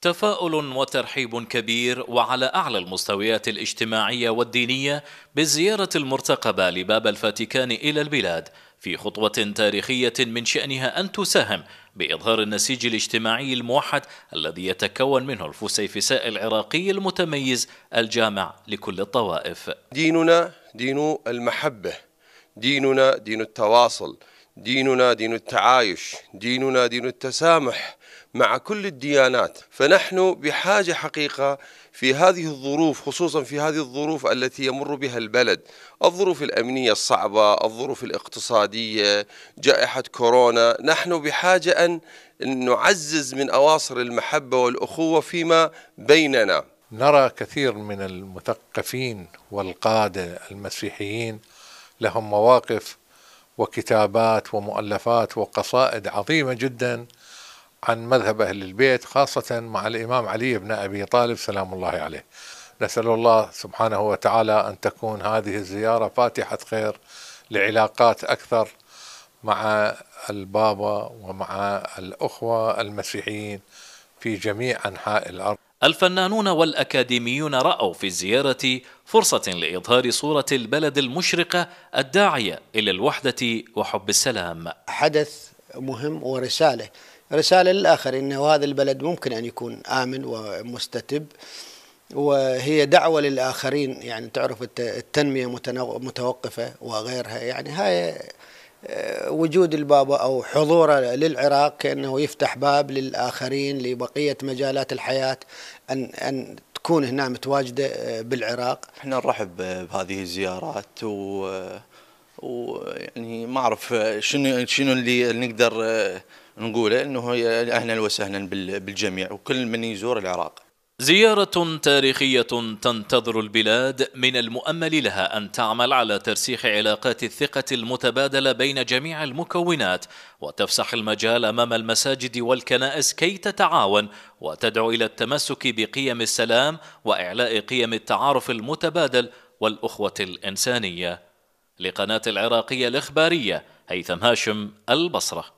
تفاؤل وترحيب كبير وعلى اعلى المستويات الاجتماعيه والدينيه بالزياره المرتقبه لباب الفاتيكان الى البلاد في خطوه تاريخيه من شانها ان تساهم باظهار النسيج الاجتماعي الموحد الذي يتكون منه الفسيفساء العراقي المتميز الجامع لكل الطوائف. ديننا دين المحبه، ديننا دين التواصل، ديننا دين التعايش ديننا دين التسامح مع كل الديانات فنحن بحاجة حقيقة في هذه الظروف خصوصا في هذه الظروف التي يمر بها البلد الظروف الأمنية الصعبة الظروف الاقتصادية جائحة كورونا نحن بحاجة أن نعزز من أواصر المحبة والأخوة فيما بيننا نرى كثير من المثقفين والقادة المسيحيين لهم مواقف وكتابات ومؤلفات وقصائد عظيمه جدا عن مذهب اهل البيت خاصه مع الامام علي بن ابي طالب سلام الله عليه. نسال الله سبحانه وتعالى ان تكون هذه الزياره فاتحه خير لعلاقات اكثر مع البابا ومع الاخوه المسيحيين في جميع انحاء الارض. الفنانون والأكاديميون رأوا في الزيارة فرصة لإظهار صورة البلد المشرقة الداعية إلى الوحدة وحب السلام حدث مهم ورسالة رسالة للآخرين أنه هذا البلد ممكن أن يكون آمن ومستتب وهي دعوة للآخرين يعني تعرف التنمية متوقفة وغيرها يعني هاي وجود البابا او حضوره للعراق كانه يفتح باب للاخرين لبقيه مجالات الحياه ان ان تكون هنا متواجده آه، بالعراق. احنا نرحب بهذه الزيارات و ويعني ما اعرف شنو شنو اللي نقدر آه، نقوله انه اهلا وسهلا بالجميع وكل من يزور العراق. زيارة تاريخية تنتظر البلاد من المؤمل لها أن تعمل على ترسيخ علاقات الثقة المتبادلة بين جميع المكونات وتفسح المجال أمام المساجد والكنائس كي تتعاون وتدعو إلى التمسك بقيم السلام وإعلاء قيم التعارف المتبادل والأخوة الإنسانية لقناة العراقية الإخبارية هيثم هاشم البصره